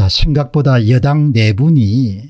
자, 생각보다 여당 내분이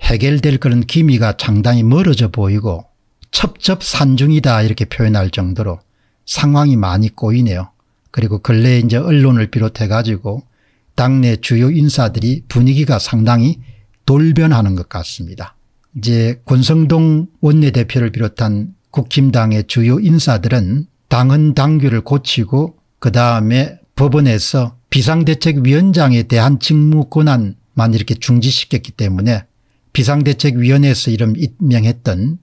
해결될 그런 기미가 상당히 멀어져 보이고 첩첩산중이다 이렇게 표현할 정도로 상황이 많이 꼬이네요. 그리고 근래 이제 언론을 비롯해 가지고 당내 주요 인사들이 분위기가 상당히 돌변하는 것 같습니다. 이제 권성동 원내대표를 비롯한 국힘당의 주요 인사들은 당헌 당규를 고치고 그 다음에 법원에서 비상대책위원장에 대한 직무 권한만 이렇게 중지시켰기 때문에 비상대책위원회에서 이름 임명했던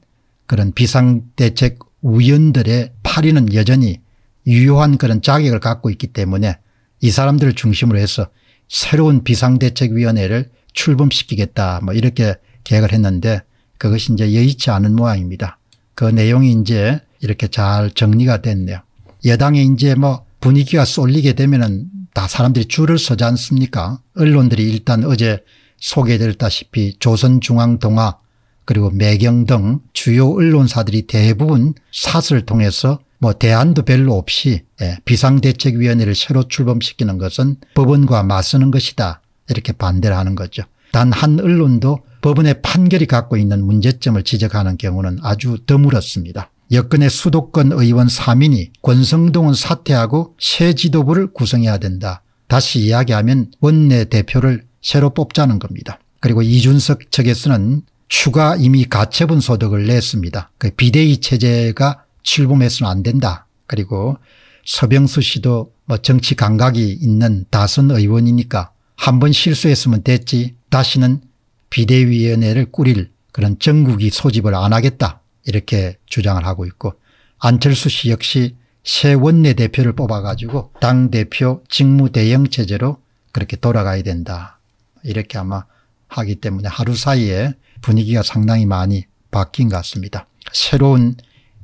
그런 비상대책 위원들의 파리는 여전히 유효한 그런 자격을 갖고 있기 때문에 이 사람들을 중심으로 해서 새로운 비상대책위원회를 출범시키겠다 뭐 이렇게 계획을 했는데 그것이 이제 여의치 않은 모양입니다. 그 내용이 이제 이렇게 잘 정리가 됐네요. 여당에 이제 뭐 분위기가 쏠리게 되면은 다 사람들이 줄을 서지 않습니까 언론들이 일단 어제 소개되었다시피 조선중앙동아 그리고 매경 등 주요 언론사들이 대부분 사설을 통해서 뭐 대안도 별로 없이 예, 비상대책위원회를 새로 출범시키는 것은 법원과 맞서는 것이다 이렇게 반대를 하는 거죠. 단 한 언론도 법원의 판결이 갖고 있는 문제점을 지적하는 경우는 아주 드물었습니다. 여건의 수도권 의원 3인이 권성동은 사퇴하고 새 지도부를 구성해야 된다. 다시 이야기하면 원내대표를 새로 뽑자는 겁니다. 그리고 이준석 측에서는 추가 이미 가처분 소득을 냈습니다. 그 비대위 체제가 출범해서는 안 된다. 그리고 서병수 씨도 뭐 정치 감각이 있는 다선 의원이니까 한 번 실수했으면 됐지 다시는 비대위원회를 꾸릴 그런 정국이 소집을 안 하겠다. 이렇게 주장을 하고 있고 안철수 씨 역시 새 원내대표를 뽑아가지고 당대표 직무대행체제로 그렇게 돌아가야 된다. 이렇게 아마 하기 때문에 하루 사이에 분위기가 상당히 많이 바뀐 것 같습니다. 새로운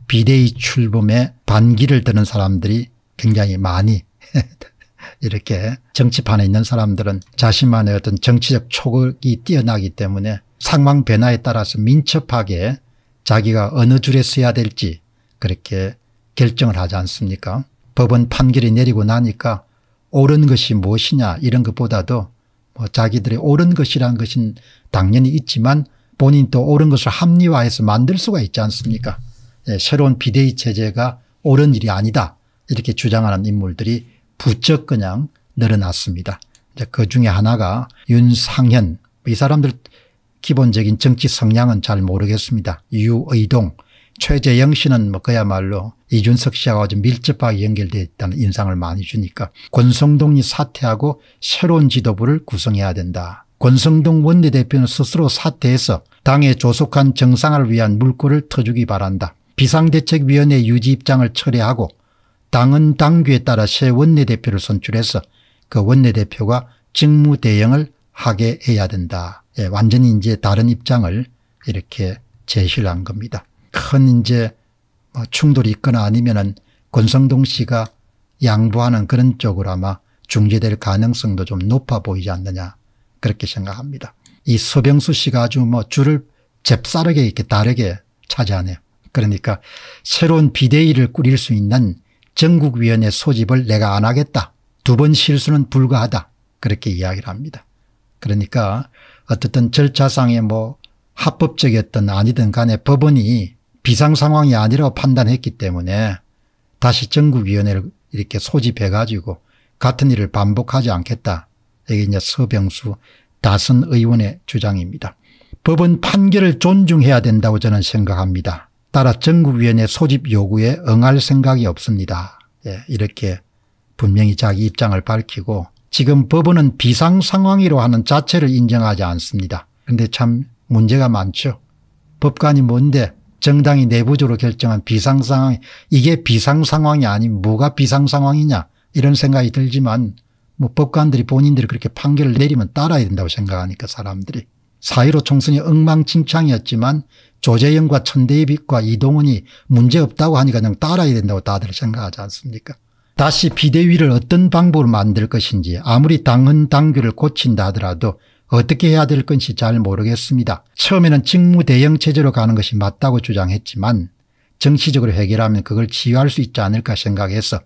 비대위 출범에 반기를 드는 사람들이 굉장히 많이 이렇게 정치판에 있는 사람들은 자신만의 어떤 정치적 촉극이 뛰어나기 때문에 상황 변화에 따라서 민첩하게 자기가 어느 줄에 써야 될지 그렇게 결정을 하지 않습니까 법원 판결이 내리고 나니까 옳은 것이 무엇이냐 이런 것보다도 뭐 자기들의 옳은 것이란 것은 당연히 있지만 본인도 옳은 것을 합리화해서 만들 수가 있지 않습니까 예, 새로운 비대위 체제가 옳은 일이 아니다 이렇게 주장하는 인물들이 부쩍 그냥 늘어났습니다. 그 중에 하나가 윤상현 이 사람들 기본적인 정치 성향은 잘 모르겠습니다. 유의동 최재영 씨는 뭐 그야말로 이준석 씨하고 아 밀접하게 연결되어 있다는 인상을 많이 주니까 권성동이 사퇴하고 새로운 지도부를 구성해야 된다. 권성동 원내대표는 스스로 사퇴해서 당에 조속한 정상화 위한 물꼬를 터주기 바란다. 비상대책위원회 유지 입장을 철회하고 당은 당규에 따라 새 원내대표를 선출해서 그 원내대표가 직무대행을 하게 해야 된다. 예, 완전히 이제 다른 입장을 이렇게 제시를 한 겁니다. 큰 이제 뭐 충돌이 있거나 아니면은 권성동 씨가 양보하는 그런 쪽으로 아마 중재될 가능성도 좀 높아 보이지 않느냐 그렇게 생각합니다. 이 서병수 씨가 아주 뭐 줄을 잽싸르게 이렇게 다르게 차지하네요. 그러니까 새로운 비대위를 꾸릴 수 있는 전국위원회 소집을 내가 안 하겠다. 두 번 실수는 불가하다. 그렇게 이야기를 합니다. 그러니까 어쨌든 절차상에 뭐 합법적이었든 아니든 간에 법원이 비상상황이 아니라고 판단했기 때문에 다시 전국위원회를 이렇게 소집해 가지고 같은 일을 반복하지 않겠다. 이게 이제 서병수 다선 의원의 주장입니다. 법은 판결을 존중해야 된다고 저는 생각합니다. 따라 전국위원회 소집 요구에 응할 생각이 없습니다. 예, 이렇게 분명히 자기 입장을 밝히고 지금 법원은 비상상황이로 하는 자체를 인정하지 않습니다. 그런데 참 문제가 많죠. 법관이 뭔데 정당이 내부적으로 결정한 비상상황 이게 비상상황이 아닌 뭐가 비상상황이냐 이런 생각이 들지만 뭐 법관들이 본인들이 그렇게 판결을 내리면 따라야 된다고 생각하니까 사람들이. 사1로 총선이 엉망진창이었지만 조재영과 천대입과 이동훈이 문제없다고 하니까 그냥 따라야 된다고 다들 생각하지 않습니까 다시 비대위를 어떤 방법으로 만들 것인지 아무리 당헌 당규를 고친다 하더라도 어떻게 해야 될 건지 잘 모르겠습니다. 처음에는 직무대행 체제로 가는 것이 맞다고 주장했지만 정치적으로 해결하면 그걸 지휘할수 있지 않을까 생각해서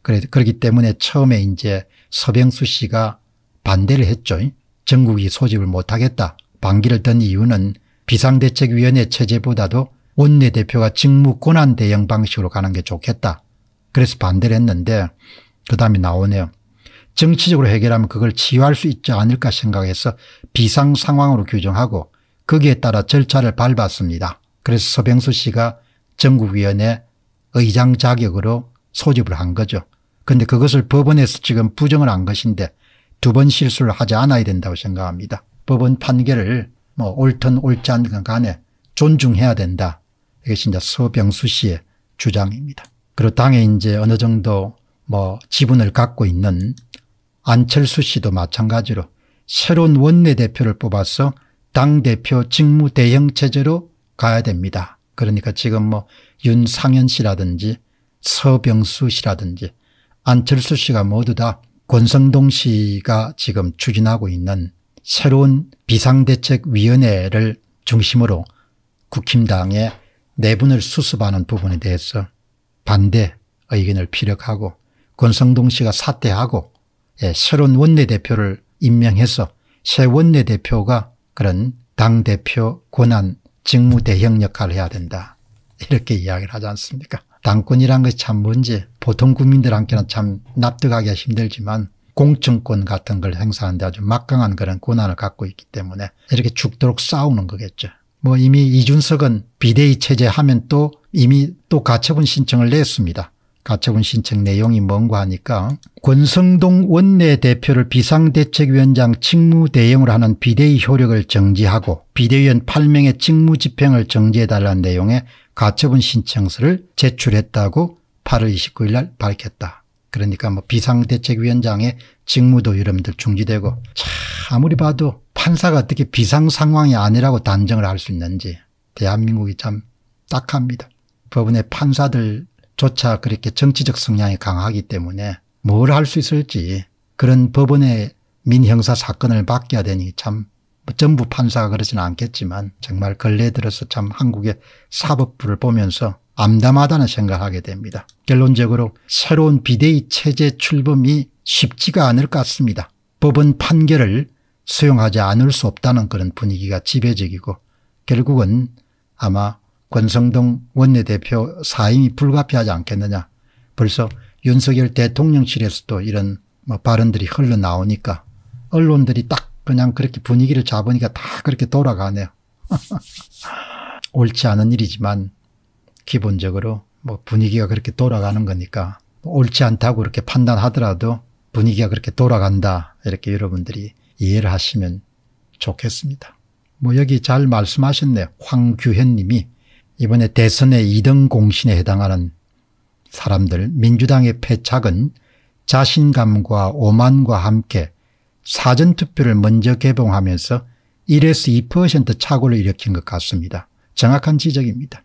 그렇기 때문에 처음에 이제 서병수 씨가 반대를 했죠. 전국이 소집을 못하겠다. 반기를 든 이유는 비상대책위원회 체제보다도 원내대표가 직무 권한 대행 방식으로 가는 게 좋겠다. 그래서 반대를 했는데 그 다음에 나오네요. 정치적으로 해결하면 그걸 치유할 수 있지 않을까 생각해서 비상 상황으로 규정하고 거기에 따라 절차를 밟았습니다. 그래서 서병수 씨가 전국위원회 의장 자격으로 소집을 한 거죠. 근데 그것을 법원에서 지금 부정을 한 것인데 두 번 실수를 하지 않아야 된다고 생각합니다. 법원 판결을 뭐 옳든 옳지 않든 간에 존중해야 된다. 이것이 이제 서병수 씨의 주장입니다. 그리고 당에 이제 어느 정도 뭐 지분을 갖고 있는 안철수 씨도 마찬가지로 새로운 원내대표를 뽑아서 당대표 직무 대행 체제로 가야 됩니다. 그러니까 지금 뭐 윤상현 씨라든지 서병수 씨라든지 안철수 씨가 모두 다 권성동 씨가 지금 추진하고 있는 새로운 비상대책위원회를 중심으로 국힘당의 내분을 수습하는 부분에 대해서 반대 의견을 피력하고 권성동 씨가 사퇴하고 예, 새로운 원내대표를 임명해서 새 원내대표가 그런 당대표 권한 직무대행 역할을 해야 된다. 이렇게 이야기를 하지 않습니까? 당권이란 것이 참 뭔지 보통 국민들한테는 참 납득하기가 힘들지만 공천권 같은 걸 행사하는데 아주 막강한 그런 권한을 갖고 있기 때문에 이렇게 죽도록 싸우는 거겠죠. 뭐 이미 이준석은 비대위 체제 하면 또 이미 또 가처분 신청을 냈습니다. 가처분 신청 내용이 뭔가 하니까 권성동 원내대표를 비상대책위원장 직무 대행으로 하는 비대위 효력을 정지하고 비대위원 8명의 직무 집행을 정지해달라는 내용의 가처분 신청서를 제출했다고 8월 29일 날 밝혔다. 그러니까 뭐 비상대책위원장의 직무도 여러분들 중지되고 참 아무리 봐도 판사가 어떻게 비상상황이 아니라고 단정을 할 수 있는지 대한민국이 참 딱합니다. 법원의 판사들조차 그렇게 정치적 성향이 강하기 때문에 뭘 할 수 있을지 그런 법원의 민형사 사건을 맡겨야 되니 참 뭐 전부 판사가 그러지는 않겠지만 정말 근래 들어서 참 한국의 사법부를 보면서 암담하다는 생각하게 을 됩니다. 결론적으로 새로운 비대위 체제 출범이 쉽지가 않을 것 같습니다. 법은 판결을 수용하지 않을 수 없다는 그런 분위기가 지배적이고 결국은 아마 권성동 원내대표 사임이 불가피하지 않겠느냐. 벌써 윤석열 대통령실에서도 이런 뭐 발언들이 흘러나오니까 언론들이 딱 그냥 그렇게 분위기를 잡으니까 다 그렇게 돌아가네요. 옳지 않은 일이지만 기본적으로 뭐 분위기가 그렇게 돌아가는 거니까 옳지 않다고 그렇게 판단하더라도 분위기가 그렇게 돌아간다. 이렇게 여러분들이 이해를 하시면 좋겠습니다. 뭐 여기 잘말씀하셨네 황규현 님이 이번에 대선의 2등 공신에 해당하는 사람들 민주당의 패착은 자신감과 오만과 함께 사전투표를 먼저 개봉하면서 1에서 2% 착오를 일으킨 것 같습니다. 정확한 지적입니다.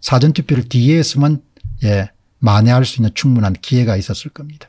사전투표를 뒤에 했으면 예, 만회할 수 있는 충분한 기회가 있었을 겁니다.